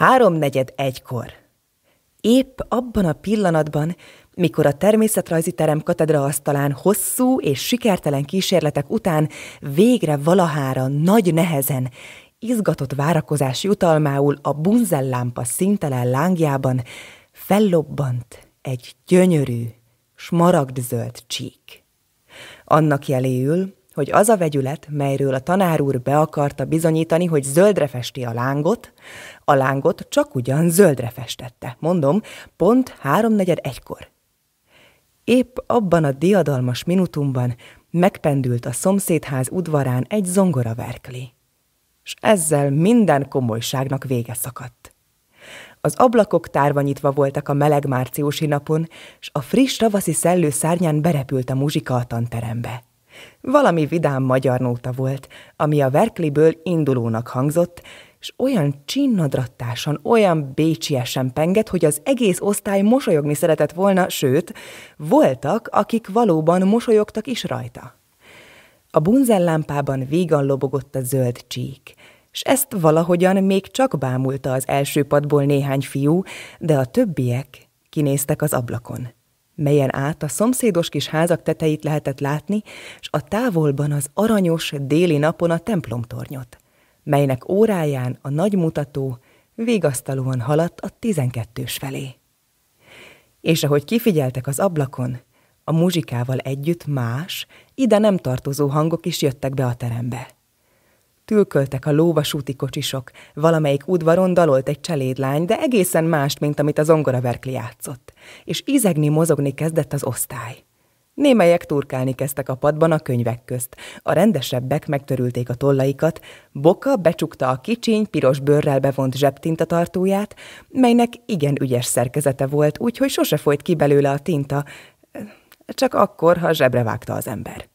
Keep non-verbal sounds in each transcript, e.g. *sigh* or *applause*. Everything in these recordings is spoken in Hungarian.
Háromnegyed egykor. Épp abban a pillanatban, mikor a természetrajzi terem katedra asztalán hosszú és sikertelen kísérletek után végre valahára nagy nehezen, izgatott várakozás jutalmául a bunzellámpa szintelen lángjában fellobbant egy gyönyörű, smaragdzöld csík. Annak jeléül hogy az a vegyület, melyről a tanár úr be akarta bizonyítani, hogy zöldre festi a lángot, a lángot csak ugyan zöldre festette, mondom, pont háromnegyed egykor. Épp abban a diadalmas minutumban megpendült a szomszédház udvarán egy zongora verkli. és ezzel minden komolyságnak vége szakadt. Az ablakok tárva nyitva voltak a meleg márciusi napon, s a friss tavaszi szellő szárnyán berepült a muzsika a tanterembe. Valami vidám magyar nóta volt, ami a verkliből indulónak hangzott, és olyan csinnadrattásan, olyan bécsiesen penget, hogy az egész osztály mosolyogni szeretett volna, sőt, voltak, akik valóban mosolyogtak is rajta. A bunzellámpában vígan lobogott a zöld csík, és ezt valahogyan még csak bámulta az első padból néhány fiú, de a többiek kinéztek az ablakon melyen át a szomszédos kis házak tetejét lehetett látni, és a távolban az aranyos déli napon a templomtornyot, melynek óráján a nagymutató végasztalóan haladt a tizenkettős felé. És ahogy kifigyeltek az ablakon, a muzsikával együtt más, ide nem tartozó hangok is jöttek be a terembe. Tülköltek a lóvasúti kocsisok, valamelyik udvaron dalolt egy cselédlány, de egészen mást, mint amit ongora verkli játszott, és izegni, mozogni kezdett az osztály. Némelyek turkálni kezdtek a padban a könyvek közt, a rendesebbek megtörülték a tollaikat, Boka becsukta a kicsiny, piros bőrrel bevont zsebtinta tartóját, melynek igen ügyes szerkezete volt, úgyhogy sose folyt ki belőle a tinta, csak akkor, ha zsebre vágta az ember.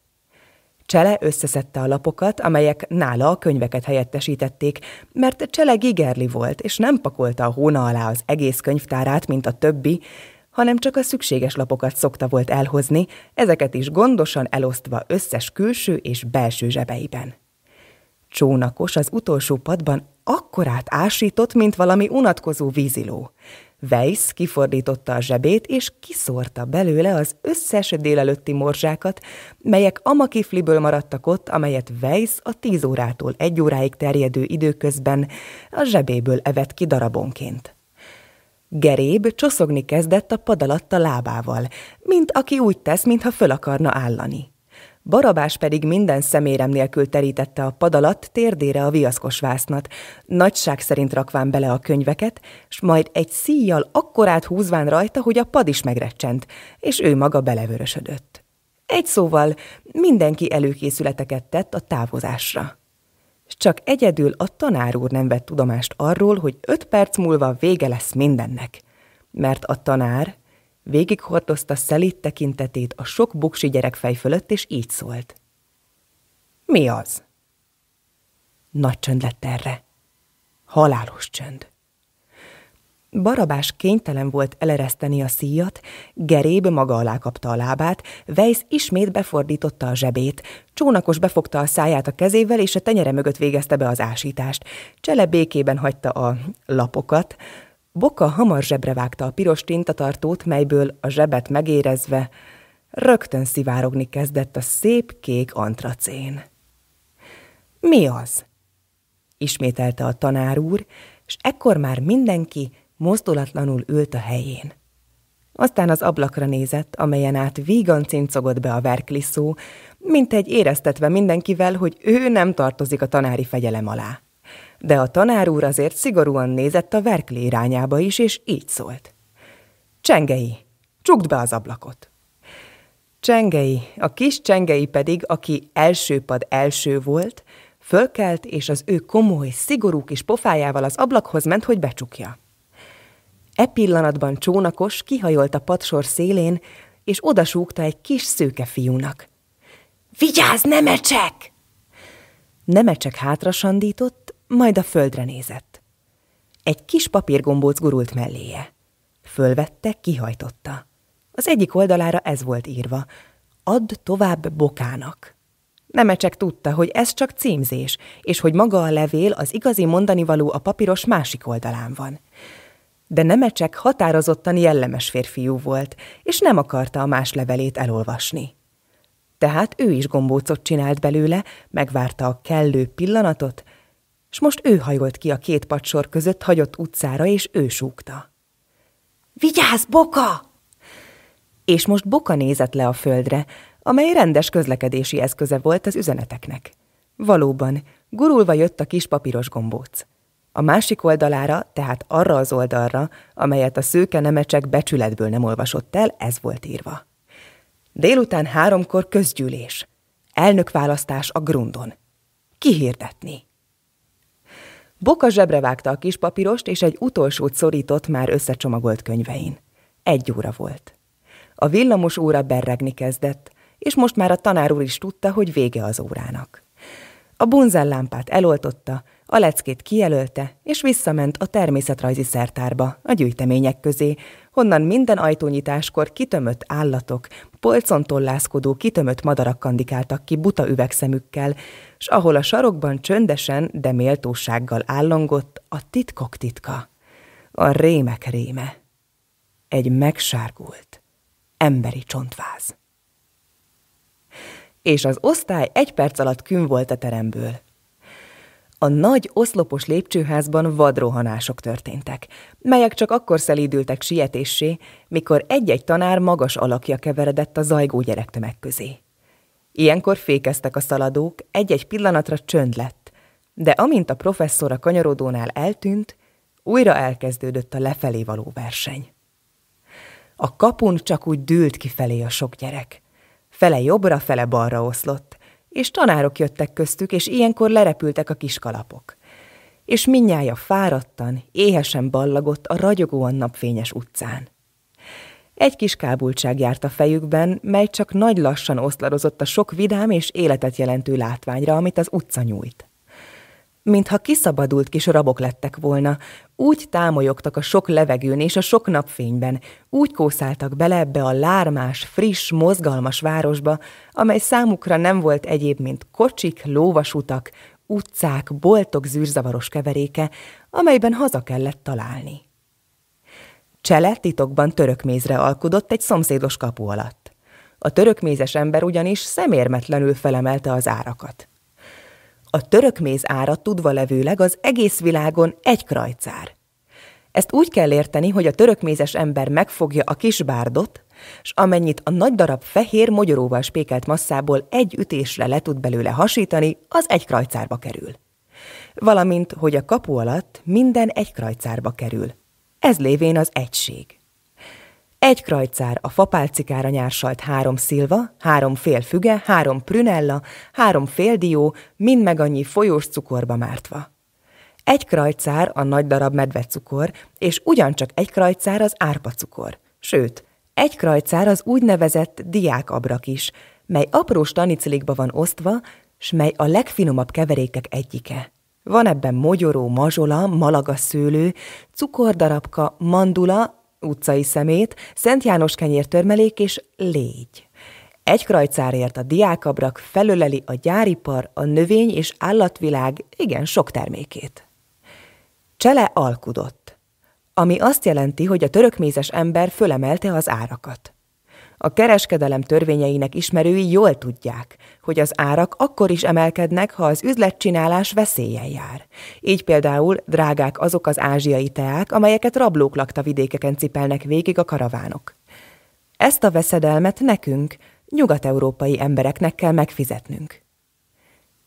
Csele összeszedte a lapokat, amelyek nála a könyveket helyettesítették, mert Csele gigerli volt, és nem pakolta a hóna alá az egész könyvtárát, mint a többi, hanem csak a szükséges lapokat szokta volt elhozni, ezeket is gondosan elosztva összes külső és belső zsebeiben. Csónakos az utolsó padban akkorát ásított, mint valami unatkozó víziló. Weiss kifordította a zsebét, és kiszórta belőle az összes délelőtti morzsákat, melyek amakifliből maradtak ott, amelyet Weiss a tíz órától egy óráig terjedő időközben a zsebéből evett ki darabonként. Geréb csoszogni kezdett a pad alatt a lábával, mint aki úgy tesz, mintha föl akarna állani. Barabás pedig minden szemérem nélkül terítette a pad alatt térdére a viaszkos vásznat, nagyság szerint rakván bele a könyveket, s majd egy szíjjal akkorát húzván rajta, hogy a pad is megrecsent, és ő maga belevörösödött. Egy szóval mindenki előkészületeket tett a távozásra. S csak egyedül a tanár úr nem vett tudomást arról, hogy öt perc múlva vége lesz mindennek. Mert a tanár Végighordozta szelít tekintetét a sok buksi gyerekfej fölött, és így szólt. Mi az? Nagy csönd lett erre. Halálos csönd. Barabás kénytelen volt elereszteni a szíjat, Geréb maga alá kapta a lábát, Vejsz ismét befordította a zsebét, Csónakos befogta a száját a kezével, és a tenyere mögött végezte be az ásítást. Csele békében hagyta a lapokat, Boka hamar zsebre vágta a piros tintatartót, melyből a zsebet megérezve rögtön szivárogni kezdett a szép kék antracén. Mi az? ismételte a tanár úr, és ekkor már mindenki mozdulatlanul ült a helyén. Aztán az ablakra nézett, amelyen át vígan cincogott be a verkliszó, mint egy éreztetve mindenkivel, hogy ő nem tartozik a tanári fegyelem alá de a tanár úr azért szigorúan nézett a verkli irányába is, és így szólt. Csengei, csukd be az ablakot! Csengei, a kis Csengei pedig, aki első pad első volt, fölkelt, és az ő komoly, szigorú kis pofájával az ablakhoz ment, hogy becsukja. E pillanatban csónakos kihajolt a padsor szélén, és odasúgta egy kis szőke fiúnak. – Vigyázz, nem mecsek! Nemecsek hátra sandított, majd a földre nézett. Egy kis papírgombóc gurult melléje. Fölvette, kihajtotta. Az egyik oldalára ez volt írva. Add tovább bokának. Nemecsek tudta, hogy ez csak címzés, és hogy maga a levél az igazi mondanivaló a papíros másik oldalán van. De Nemecsek határozottan jellemes férfiú volt, és nem akarta a más levelét elolvasni. Tehát ő is gombócot csinált belőle, megvárta a kellő pillanatot, s most ő hajolt ki a két patsor között hagyott utcára, és ő súgta. – Vigyázz, Boka! És most Boka nézett le a földre, amely rendes közlekedési eszköze volt az üzeneteknek. Valóban, gurulva jött a kis papíros gombóc. A másik oldalára, tehát arra az oldalra, amelyet a szőke nemecsek becsületből nem olvasott el, ez volt írva. Délután háromkor közgyűlés. Elnökválasztás a grundon. Kihirdetni. Boka zsebre vágta a kis papírost, és egy utolsót szorított már összecsomagolt könyvein. Egy óra volt. A villamos óra berregni kezdett, és most már a tanár úr is tudta, hogy vége az órának. A bunzellámpát eloltotta, a leckét kijelölte, és visszament a természetrajzi szertárba, a gyűjtemények közé, honnan minden ajtónyitáskor kitömött állatok, polcon tollászkodó kitömött madarak kandikáltak ki buta üvegszemükkel, s ahol a sarokban csöndesen, de méltósággal állongott a titkok titka, a rémek réme. Egy megsárgult, emberi csontváz. És az osztály egy perc alatt kün volt a teremből a nagy oszlopos lépcsőházban vadrohanások történtek, melyek csak akkor szelídültek sietésé, mikor egy-egy tanár magas alakja keveredett a zajgó gyerektömeg közé. Ilyenkor fékeztek a szaladók, egy-egy pillanatra csönd lett, de amint a professzor a kanyarodónál eltűnt, újra elkezdődött a lefelé való verseny. A kapun csak úgy dűlt kifelé a sok gyerek. Fele jobbra, fele balra oszlott, és tanárok jöttek köztük, és ilyenkor lerepültek a kiskalapok. És minnyája fáradtan, éhesen ballagott a ragyogóan napfényes utcán. Egy kis kábultság járt a fejükben, mely csak nagy lassan oszlarozott a sok vidám és életet jelentő látványra, amit az utca nyújt mintha kiszabadult kis rabok lettek volna, úgy támolyogtak a sok levegőn és a sok napfényben, úgy kószáltak bele ebbe a lármás, friss, mozgalmas városba, amely számukra nem volt egyéb, mint kocsik, lóvasutak, utcák, boltok zűrzavaros keveréke, amelyben haza kellett találni. Csele titokban törökmézre alkudott egy szomszédos kapu alatt. A törökmézes ember ugyanis szemérmetlenül felemelte az árakat. A török méz ára tudva levőleg az egész világon egy krajcár. Ezt úgy kell érteni, hogy a törökmézes ember megfogja a kis bárdot, s amennyit a nagy darab fehér mogyoróval spékelt masszából egy ütésre le tud belőle hasítani, az egy krajcárba kerül. Valamint, hogy a kapu alatt minden egy krajcárba kerül. Ez lévén az egység egy krajcár, a fapálcikára nyársalt három szilva, három fél füge, három prünella, három fél dió, mind meg annyi folyós cukorba mártva. Egy krajcár a nagy darab medvecukor, és ugyancsak egy krajcár az árpacukor. Sőt, egy krajcár az úgynevezett diákabrak is, mely apró stanicilikba van osztva, s mely a legfinomabb keverékek egyike. Van ebben mogyoró, mazsola, malagaszőlő, cukordarabka, mandula, utcai szemét, Szent János kenyér törmelék és légy. Egy krajcárért a diákabrak felöleli a gyáripar, a növény és állatvilág igen sok termékét. Csele alkudott, ami azt jelenti, hogy a törökmézes ember fölemelte az árakat. A kereskedelem törvényeinek ismerői jól tudják, hogy az árak akkor is emelkednek, ha az üzletcsinálás veszélyen jár. Így például drágák azok az ázsiai teák, amelyeket rablók lakta vidékeken cipelnek végig a karavánok. Ezt a veszedelmet nekünk, nyugat-európai embereknek kell megfizetnünk.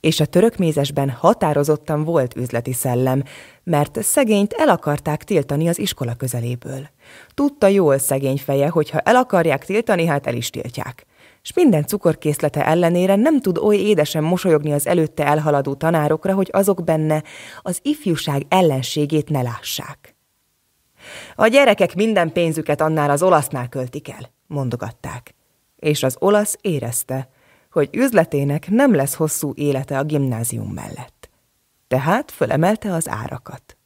És a török mézesben határozottan volt üzleti szellem, mert szegényt el akarták tiltani az iskola közeléből. Tudta jól szegény feje, hogy ha el akarják tiltani, hát el is tiltják. És minden cukorkészlete ellenére nem tud oly édesen mosolyogni az előtte elhaladó tanárokra, hogy azok benne az ifjúság ellenségét ne lássák. A gyerekek minden pénzüket annál az olasznál költik el, mondogatták. És az olasz érezte, hogy üzletének nem lesz hosszú élete a gimnázium mellett. Tehát fölemelte az árakat.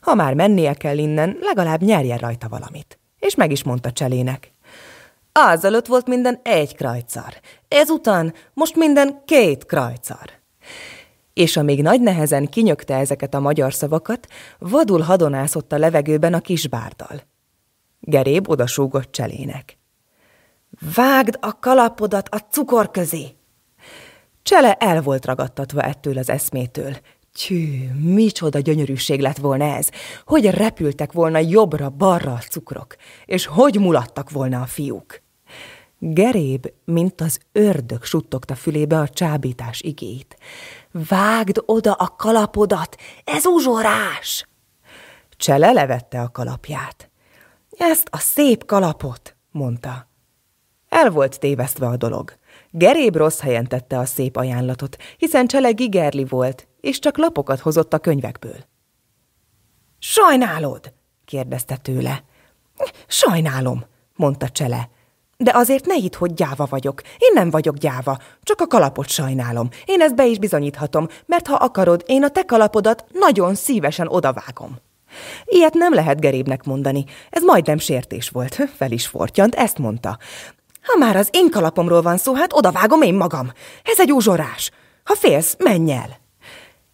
Ha már mennie kell innen, legalább nyerjen rajta valamit. És meg is mondta Cselének. Azelőtt volt minden egy krajcar, ezután most minden két krajcar. És amíg nagy nehezen kinyögte ezeket a magyar szavakat, vadul hadonászott a levegőben a kisbárdal. Geréb odasúgott Cselének. Vágd a kalapodat a cukor közé! Csele el volt ragadtatva ettől az eszmétől, Tű, micsoda gyönyörűség lett volna ez, hogy repültek volna jobbra-balra a cukrok, és hogy mulattak volna a fiúk. Geréb, mint az ördög suttogta fülébe a csábítás igéit. Vágd oda a kalapodat, ez uzsorás! Csele levette a kalapját. Ezt a szép kalapot, mondta. El volt tévesztve a dolog. Geréb rossz helyen tette a szép ajánlatot, hiszen Csele gigerli volt, és csak lapokat hozott a könyvekből. Sajnálod? kérdezte tőle. Sajnálom, mondta Csele. De azért ne hidd, hogy gyáva vagyok. Én nem vagyok gyáva, csak a kalapot sajnálom. Én ezt be is bizonyíthatom, mert ha akarod, én a te kalapodat nagyon szívesen odavágom. Ilyet nem lehet gerébnek mondani. Ez majdnem sértés volt. Fel is fortyant, ezt mondta. Ha már az én kalapomról van szó, hát odavágom én magam. Ez egy uzsorás. Ha félsz, menj el!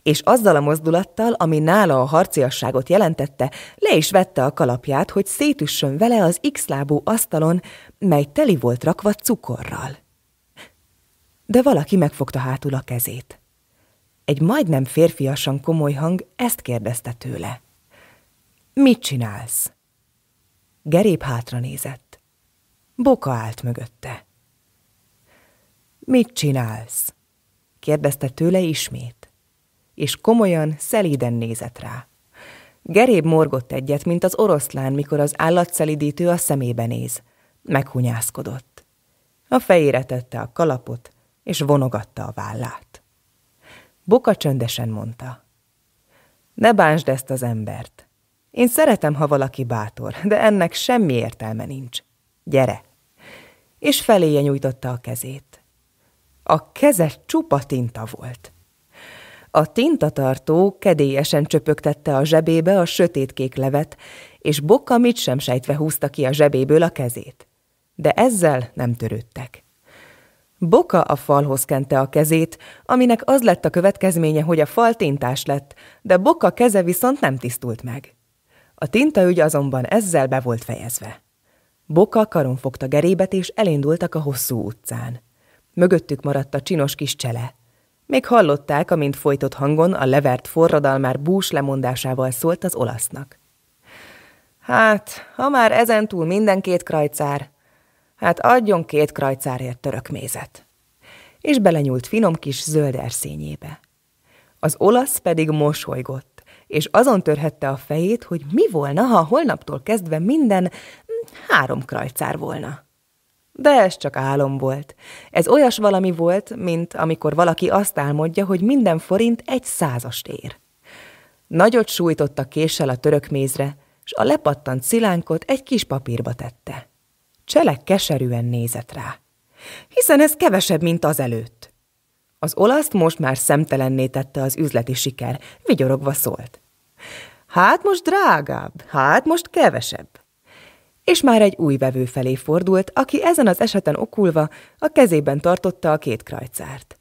És azzal a mozdulattal, ami nála a harciasságot jelentette, le is vette a kalapját, hogy szétüssön vele az x-lábú asztalon, mely teli volt rakva cukorral. De valaki megfogta hátul a kezét. Egy majdnem férfiasan komoly hang ezt kérdezte tőle. Mit csinálsz? Gerép hátra nézett. Boka állt mögötte. Mit csinálsz? kérdezte tőle ismét, és komolyan, szelíden nézett rá. Geréb morgott egyet, mint az oroszlán, mikor az állatszelidítő a szemébe néz. Meghunyászkodott. A fejére tette a kalapot, és vonogatta a vállát. Boka csöndesen mondta. Ne bánsd ezt az embert. Én szeretem, ha valaki bátor, de ennek semmi értelme nincs. Gyere! És feléje nyújtotta a kezét. A keze csupa tinta volt. A tintatartó kedélyesen csöpögtette a zsebébe a sötétkék levet, és Bokka mit sem sejtve húzta ki a zsebéből a kezét. De ezzel nem törődtek. Boka a falhoz kente a kezét, aminek az lett a következménye, hogy a fal tintás lett, de Boka keze viszont nem tisztult meg. A tintaügy azonban ezzel be volt fejezve. Boka karon fogta gerébet, és elindultak a hosszú utcán. Mögöttük maradt a csinos kis csele. Még hallották, amint folytott hangon a levert forradalmár bús lemondásával szólt az olasznak. Hát, ha már ezentúl minden két krajcár, hát adjon két krajcárért török mézet. És belenyúlt finom kis zöld erszényébe. Az olasz pedig mosolygott, és azon törhette a fejét, hogy mi volna, ha holnaptól kezdve minden három krajcár volna. De ez csak álom volt. Ez olyas valami volt, mint amikor valaki azt álmodja, hogy minden forint egy százast ér. Nagyot sújtotta késsel a török mézre, s a lepattant szilánkot egy kis papírba tette. Cselek keserűen nézett rá. Hiszen ez kevesebb, mint az előtt. Az olaszt most már szemtelenné tette az üzleti siker, vigyorogva szólt. Hát most drágább, hát most kevesebb és már egy új vevő felé fordult, aki ezen az eseten okulva a kezében tartotta a két krajcárt.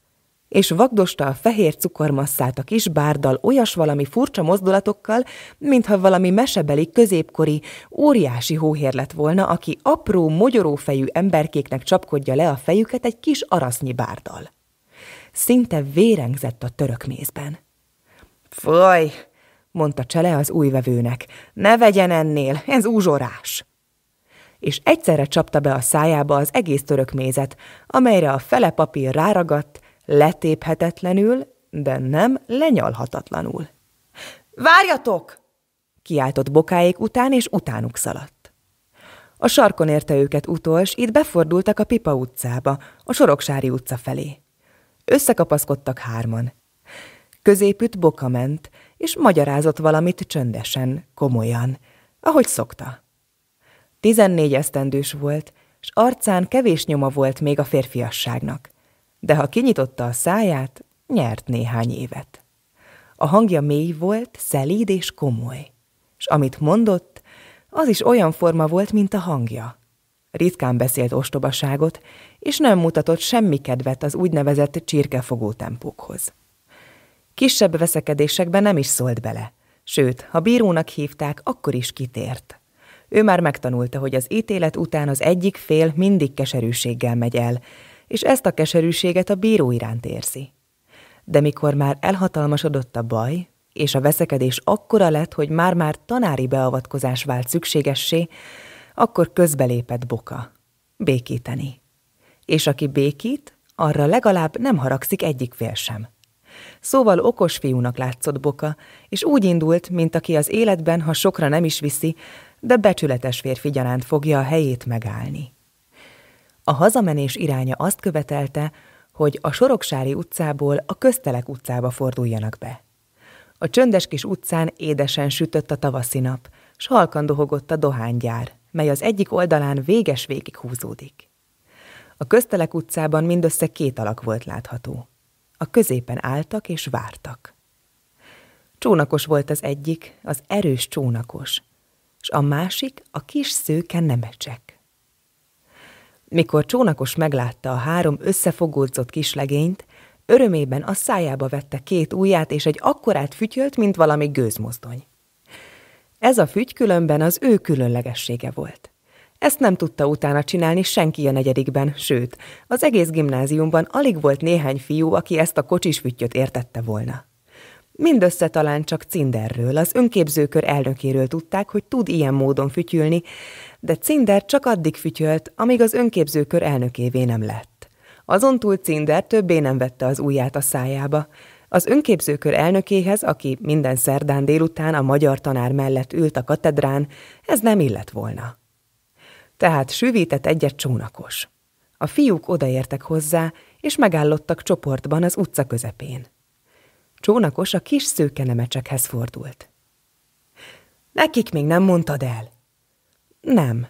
És vagdosta a fehér cukormasszát a kis bárdal olyas valami furcsa mozdulatokkal, mintha valami mesebeli középkori, óriási hóhér lett volna, aki apró, mogyorófejű emberkéknek csapkodja le a fejüket egy kis arasznyi bárdal. Szinte vérengzett a török mézben. – Faj! – mondta Csele az új vevőnek. – Ne vegyen ennél, ez úzsorás! – és egyszerre csapta be a szájába az egész török mézet, amelyre a fele papír ráragadt, letéphetetlenül, de nem lenyalhatatlanul. Várjatok! kiáltott bokáék után, és utánuk szaladt. A sarkon érte őket utols, itt befordultak a Pipa utcába, a Soroksári utca felé. Összekapaszkodtak hárman. Középütt boka ment, és magyarázott valamit csöndesen, komolyan, ahogy szokta. Tizennégy esztendős volt, s arcán kevés nyoma volt még a férfiasságnak, de ha kinyitotta a száját, nyert néhány évet. A hangja mély volt, szelíd és komoly, és amit mondott, az is olyan forma volt, mint a hangja. Ritkán beszélt ostobaságot, és nem mutatott semmi kedvet az úgynevezett csirkefogó tempókhoz. Kisebb veszekedésekben nem is szólt bele, sőt, ha bírónak hívták, akkor is kitért – ő már megtanulta, hogy az ítélet után az egyik fél mindig keserűséggel megy el, és ezt a keserűséget a bíró iránt érzi. De mikor már elhatalmasodott a baj, és a veszekedés akkora lett, hogy már-már tanári beavatkozás vált szükségessé, akkor közbelépett Boka. Békíteni. És aki békít, arra legalább nem haragszik egyik fél sem. Szóval okos fiúnak látszott Boka, és úgy indult, mint aki az életben, ha sokra nem is viszi, de becsületes férfi gyaránt fogja a helyét megállni. A hazamenés iránya azt követelte, hogy a Soroksári utcából a Köztelek utcába forduljanak be. A csöndes kis utcán édesen sütött a tavaszi nap, s halkan dohogott a dohánygyár, mely az egyik oldalán véges végig húzódik. A Köztelek utcában mindössze két alak volt látható. A középen álltak és vártak. Csónakos volt az egyik, az erős csónakos, a másik a kis szőke nemecsek. Mikor csónakos meglátta a három összefogódzott kislegényt, örömében a szájába vette két ujját, és egy akkorát fütyölt, mint valami gőzmozdony. Ez a fügy különben az ő különlegessége volt. Ezt nem tudta utána csinálni senki a negyedikben, sőt, az egész gimnáziumban alig volt néhány fiú, aki ezt a kocsis fütyöt értette volna. Mindössze talán csak Cinderről, az önképzőkör elnökéről tudták, hogy tud ilyen módon fütyülni, de Cinder csak addig fütyölt, amíg az önképzőkör elnökévé nem lett. Azon túl Cinder többé nem vette az ujját a szájába. Az önképzőkör elnökéhez, aki minden szerdán délután a magyar tanár mellett ült a katedrán, ez nem illett volna. Tehát sűvített egyet csónakos. A fiúk odaértek hozzá, és megállottak csoportban az utca közepén. Csónakos a kis szőke nemecsekhez fordult. Nekik még nem mondtad el? Nem,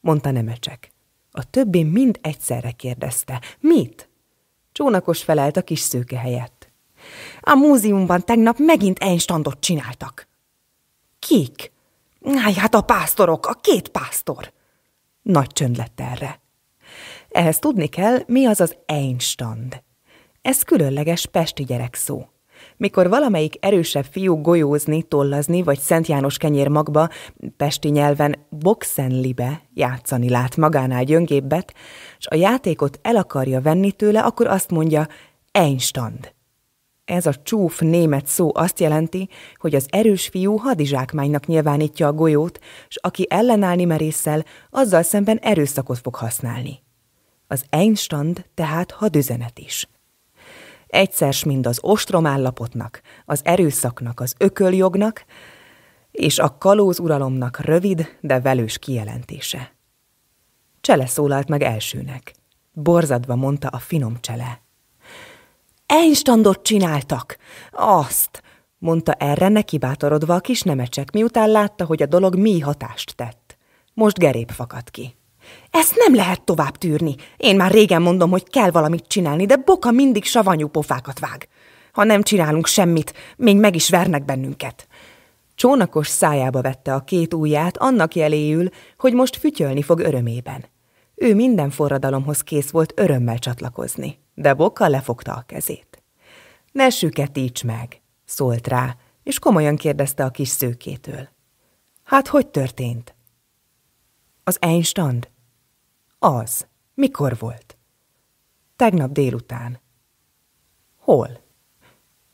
mondta nemecsek. A többi mind egyszerre kérdezte. Mit? Csónakos felelt a kis szőke helyett. A múzeumban tegnap megint Einstandot csináltak. Kik? Háj, hát a pásztorok, a két pásztor! Nagy csönd lett erre. Ehhez tudni kell, mi az az Einstand. Ez különleges pesti gyerekszó. Mikor valamelyik erősebb fiú golyózni, tollazni vagy Szent János kenyér magba, pesti nyelven boxenlibe játszani lát magánál gyöngébbet, és a játékot el akarja venni tőle, akkor azt mondja Einstand. Ez a csúf német szó azt jelenti, hogy az erős fiú hadizsákmánynak nyilvánítja a golyót, s aki ellenállni merészel, azzal szemben erőszakot fog használni. Az Einstand tehát hadüzenet is egyszer mind az állapotnak, az erőszaknak, az ököljognak és a kalóz uralomnak rövid, de velős kijelentése. Csele szólalt meg elsőnek. Borzadva mondta a finom csele. Einstandot csináltak! Azt! mondta erre neki bátorodva a kis nemecsek, miután látta, hogy a dolog mi hatást tett. Most gerép fakadt ki. Ezt nem lehet tovább tűrni. Én már régen mondom, hogy kell valamit csinálni, de Boka mindig savanyú pofákat vág. Ha nem csinálunk semmit, még meg is vernek bennünket. Csónakos szájába vette a két ujját annak jeléül, hogy most fütyölni fog örömében. Ő minden forradalomhoz kész volt örömmel csatlakozni, de Boka lefogta a kezét. Ne süketíts meg, szólt rá, és komolyan kérdezte a kis szőkétől. Hát hogy történt? Az Einstand? Az. Mikor volt? Tegnap délután. Hol?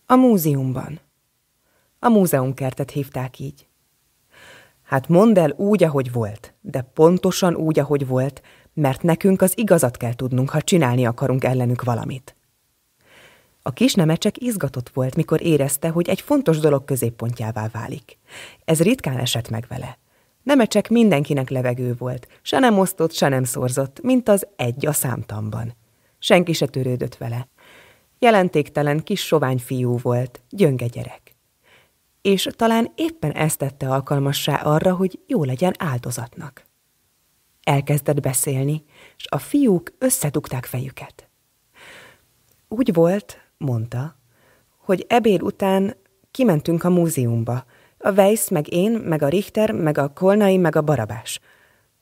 A múzeumban. A múzeumkertet hívták így. Hát mondd el úgy, ahogy volt, de pontosan úgy, ahogy volt, mert nekünk az igazat kell tudnunk, ha csinálni akarunk ellenük valamit. A kis nemecsek izgatott volt, mikor érezte, hogy egy fontos dolog középpontjává válik. Ez ritkán esett meg vele. Nemecsek mindenkinek levegő volt, se nem osztott, se nem szorzott, mint az egy a számtamban. Senki se törődött vele. Jelentéktelen kis sovány fiú volt, gyönge gyerek. És talán éppen ezt tette alkalmassá arra, hogy jó legyen áldozatnak. Elkezdett beszélni, és a fiúk összedugták fejüket. Úgy volt, mondta, hogy ebéd után kimentünk a múzeumba, a Weiss, meg én, meg a Richter, meg a Kolnai, meg a Barabás.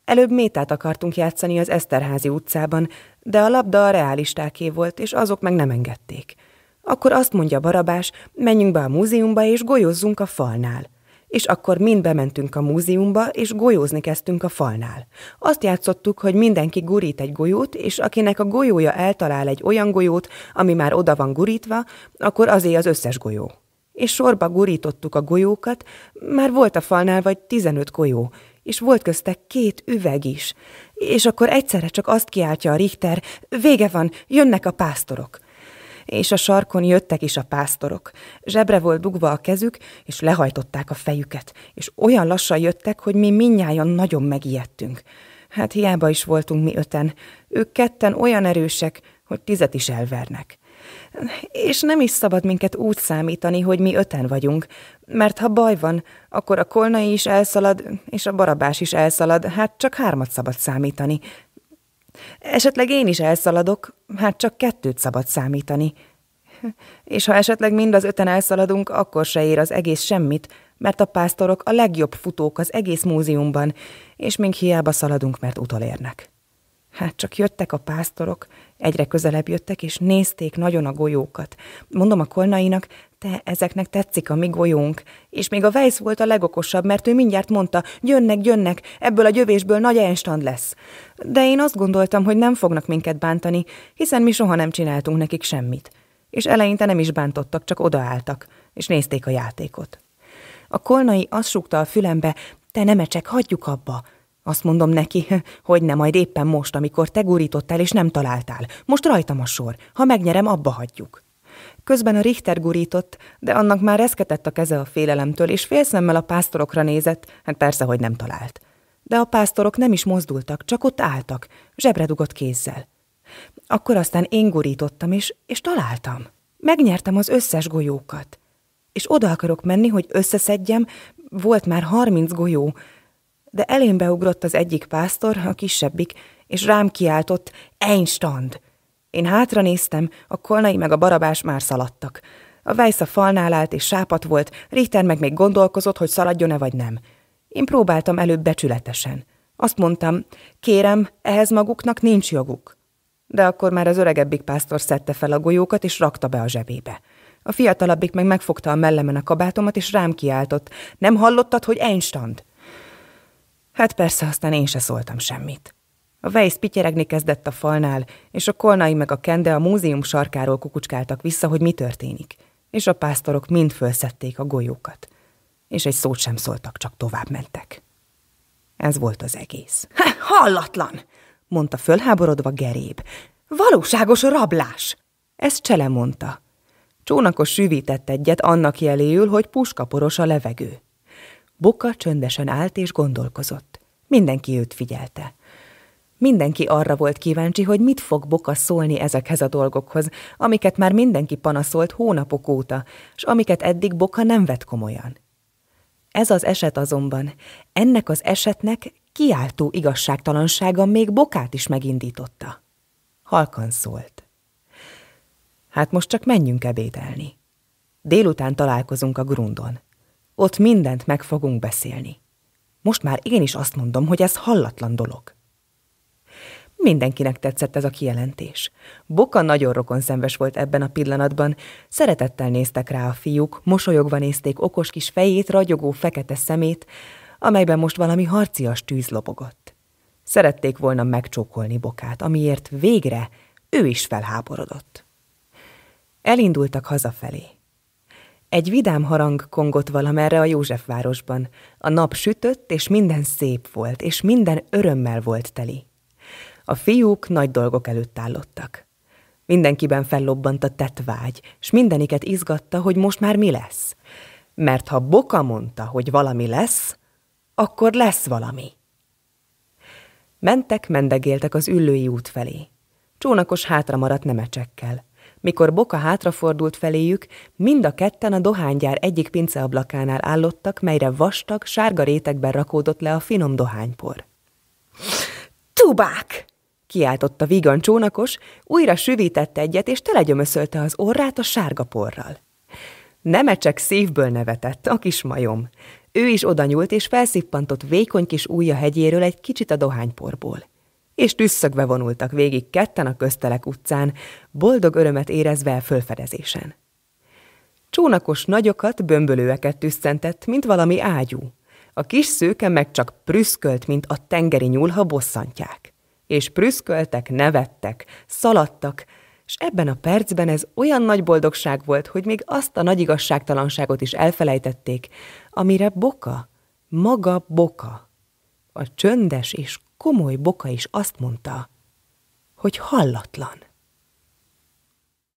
Előbb métát akartunk játszani az Eszterházi utcában, de a labda a realistáké volt, és azok meg nem engedték. Akkor azt mondja Barabás, menjünk be a múzeumba, és golyózzunk a falnál. És akkor mind bementünk a múzeumba, és golyózni kezdtünk a falnál. Azt játszottuk, hogy mindenki gurít egy golyót, és akinek a golyója eltalál egy olyan golyót, ami már oda van gurítva, akkor azé az összes golyó és sorba gurítottuk a golyókat, már volt a falnál vagy tizenöt golyó, és volt köztek két üveg is. És akkor egyszerre csak azt kiáltja a Richter, vége van, jönnek a pásztorok. És a sarkon jöttek is a pásztorok. Zsebre volt dugva a kezük, és lehajtották a fejüket, és olyan lassan jöttek, hogy mi minnyáján nagyon megijedtünk. Hát hiába is voltunk mi öten. Ők ketten olyan erősek, hogy tizet is elvernek. És nem is szabad minket úgy számítani, hogy mi öten vagyunk, mert ha baj van, akkor a kolnai is elszalad, és a barabás is elszalad, hát csak hármat szabad számítani. Esetleg én is elszaladok, hát csak kettőt szabad számítani. És ha esetleg mind az öten elszaladunk, akkor se ér az egész semmit, mert a pásztorok a legjobb futók az egész múzeumban, és még hiába szaladunk, mert utolérnek. Hát csak jöttek a pásztorok, egyre közelebb jöttek, és nézték nagyon a golyókat. Mondom a kolnainak, te, ezeknek tetszik a mi golyónk. És még a Weiss volt a legokosabb, mert ő mindjárt mondta, jönnek, jönnek, ebből a gyövésből nagy enstand lesz. De én azt gondoltam, hogy nem fognak minket bántani, hiszen mi soha nem csináltunk nekik semmit. És eleinte nem is bántottak, csak odaálltak, és nézték a játékot. A kolnai azt súgta a fülembe, te nemecsek, hagyjuk abba, azt mondom neki, *laughs* hogy nem majd éppen most, amikor te gurítottál és nem találtál. Most rajtam a sor. Ha megnyerem, abba hagyjuk. Közben a Richter gurított, de annak már reszketett a keze a félelemtől, és félszemmel a pásztorokra nézett, hát persze, hogy nem talált. De a pásztorok nem is mozdultak, csak ott álltak, zsebre dugott kézzel. Akkor aztán én gurítottam, is és találtam. Megnyertem az összes golyókat. És oda akarok menni, hogy összeszedjem, volt már harminc golyó, de elém beugrott az egyik pásztor, a kisebbik, és rám kiáltott, Einstand! Én hátra néztem, a kolnai meg a barabás már szaladtak. A vejsz a falnál állt és sápat volt, Richter meg még gondolkozott, hogy szaladjon-e vagy nem. Én próbáltam előbb becsületesen. Azt mondtam, kérem, ehhez maguknak nincs joguk. De akkor már az öregebbik pásztor szedte fel a golyókat és rakta be a zsebébe. A fiatalabbik meg megfogta a mellemen a kabátomat és rám kiáltott, nem hallottad, hogy Einstein?”. Hát persze, aztán én se szóltam semmit. A vejsz pityeregni kezdett a falnál, és a kolnai meg a kende a múzeum sarkáról kukucskáltak vissza, hogy mi történik, és a pásztorok mind fölszedték a golyókat. És egy szót sem szóltak, csak tovább mentek. Ez volt az egész. Ha, hallatlan! mondta fölháborodva Geréb. Valóságos rablás! Ezt Csele mondta. Csónakos sűvített egyet annak jeléül, hogy puskaporos a levegő. Buka csöndesen állt és gondolkozott. Mindenki őt figyelte. Mindenki arra volt kíváncsi, hogy mit fog Boka szólni ezekhez a dolgokhoz, amiket már mindenki panaszolt hónapok óta, s amiket eddig Boka nem vett komolyan. Ez az eset azonban, ennek az esetnek kiáltó igazságtalansága még Bokát is megindította. Halkan szólt. Hát most csak menjünk ebédelni. Délután találkozunk a grundon. Ott mindent meg fogunk beszélni. Most már én is azt mondom, hogy ez hallatlan dolog. Mindenkinek tetszett ez a kijelentés. Boka nagyon rokonszenves volt ebben a pillanatban, szeretettel néztek rá a fiúk, mosolyogva nézték okos kis fejét, ragyogó fekete szemét, amelyben most valami harcias tűz lobogott. Szerették volna megcsókolni Bokát, amiért végre ő is felháborodott. Elindultak hazafelé. Egy vidám harang kongott valamerre a Józsefvárosban. A nap sütött, és minden szép volt, és minden örömmel volt teli. A fiúk nagy dolgok előtt állottak. Mindenkiben fellobbant a vágy, s mindeniket izgatta, hogy most már mi lesz. Mert ha Boka mondta, hogy valami lesz, akkor lesz valami. Mentek, mendegéltek az üllői út felé. Csónakos hátra maradt nemecsekkel. Mikor Boka hátrafordult feléjük, mind a ketten a dohánygyár egyik pinceablakánál állottak, melyre vastag, sárga rétegben rakódott le a finom dohánypor. Tubák! kiáltotta vígan csónakos, újra süvítette egyet, és telegyömöszölte az orrát a sárga porral. Nemecsek szívből nevetett, a kis majom. Ő is odanyúlt, és felszippantott vékony kis ujja hegyéről egy kicsit a dohányporból és tüsszögbe vonultak végig ketten a köztelek utcán, boldog örömet érezve a fölfedezésen. Csónakos nagyokat, bömbölőeket tüsszentett, mint valami ágyú. A kis szőke meg csak prüszkölt, mint a tengeri nyúlha bosszantják. És prüszköltek, nevettek, szaladtak, és ebben a percben ez olyan nagy boldogság volt, hogy még azt a nagy igazságtalanságot is elfelejtették, amire Boka, maga Boka, a csöndes és komoly boka is azt mondta, hogy hallatlan.